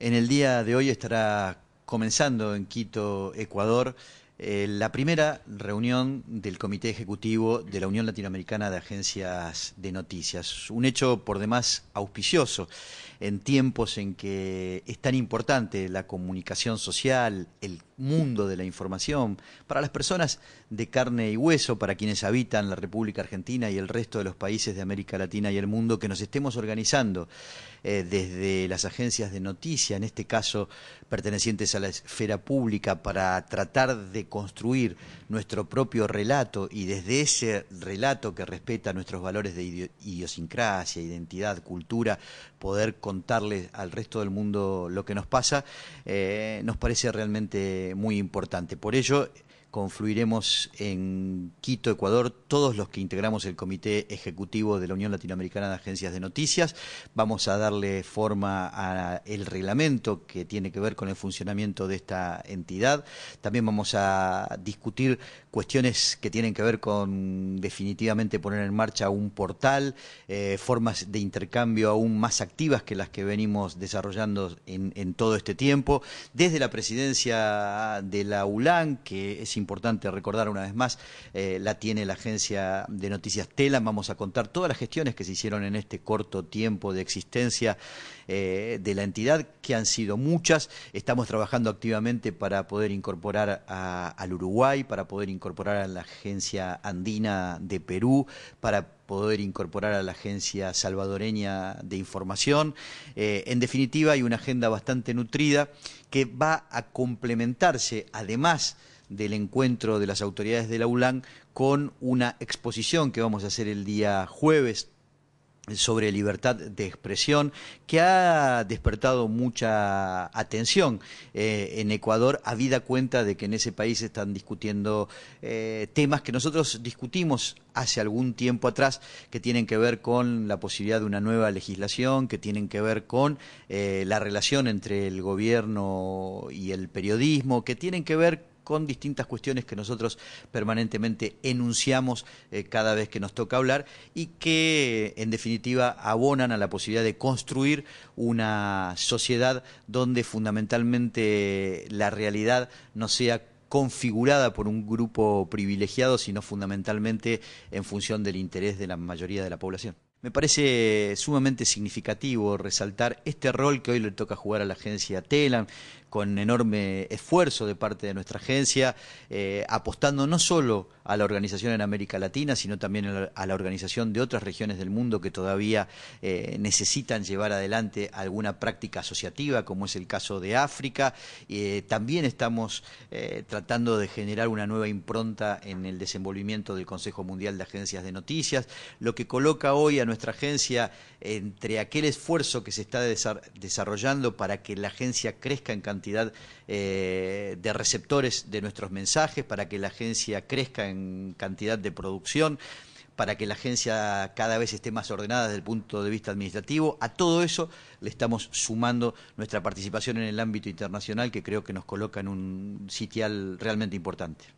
En el día de hoy estará comenzando en Quito, Ecuador, eh, la primera reunión del Comité Ejecutivo de la Unión Latinoamericana de Agencias de Noticias, un hecho por demás auspicioso en tiempos en que es tan importante la comunicación social, el mundo de la información, para las personas de carne y hueso, para quienes habitan la República Argentina y el resto de los países de América Latina y el mundo, que nos estemos organizando eh, desde las agencias de noticias, en este caso pertenecientes a la esfera pública, para tratar de construir nuestro propio relato y desde ese relato que respeta nuestros valores de idiosincrasia, identidad, cultura, poder contarle al resto del mundo lo que nos pasa, eh, nos parece realmente muy importante. Por ello, confluiremos en Quito, Ecuador, todos los que integramos el Comité Ejecutivo de la Unión Latinoamericana de Agencias de Noticias. Vamos a darle forma al reglamento que tiene que ver con el funcionamiento de esta entidad. También vamos a discutir cuestiones que tienen que ver con definitivamente poner en marcha un portal, eh, formas de intercambio aún más activas que las que venimos desarrollando en, en todo este tiempo. Desde la presidencia de la ULAN, que es importante recordar una vez más, eh, la tiene la agencia de noticias Telam. Vamos a contar todas las gestiones que se hicieron en este corto tiempo de existencia eh, de la entidad, que han sido muchas. Estamos trabajando activamente para poder incorporar a, al Uruguay, para poder incorporar a la agencia andina de Perú, para poder incorporar a la Agencia Salvadoreña de Información. Eh, en definitiva, hay una agenda bastante nutrida que va a complementarse, además del encuentro de las autoridades de la ULAN con una exposición que vamos a hacer el día jueves sobre libertad de expresión, que ha despertado mucha atención eh, en Ecuador, habida cuenta de que en ese país están discutiendo eh, temas que nosotros discutimos hace algún tiempo atrás, que tienen que ver con la posibilidad de una nueva legislación, que tienen que ver con eh, la relación entre el gobierno y el periodismo, que tienen que ver con distintas cuestiones que nosotros permanentemente enunciamos eh, cada vez que nos toca hablar y que en definitiva abonan a la posibilidad de construir una sociedad donde fundamentalmente la realidad no sea configurada por un grupo privilegiado, sino fundamentalmente en función del interés de la mayoría de la población. Me parece sumamente significativo resaltar este rol que hoy le toca jugar a la agencia TELAN con enorme esfuerzo de parte de nuestra agencia, eh, apostando no solo a la organización en América Latina, sino también a la organización de otras regiones del mundo que todavía eh, necesitan llevar adelante alguna práctica asociativa, como es el caso de África. Eh, también estamos tratando de generar una nueva impronta en el desenvolvimiento del Consejo Mundial de Agencias de Noticias, lo que coloca hoy a nuestra agencia entre aquel esfuerzo que se está desarrollando para que la agencia crezca en cantidad cantidad eh, de receptores de nuestros mensajes, para que la agencia crezca en cantidad de producción para que la agencia cada vez esté más ordenada desde el punto de vista administrativo. A todo eso le estamos sumando nuestra participación en el ámbito internacional, que creo que nos coloca en un sitial realmente importante.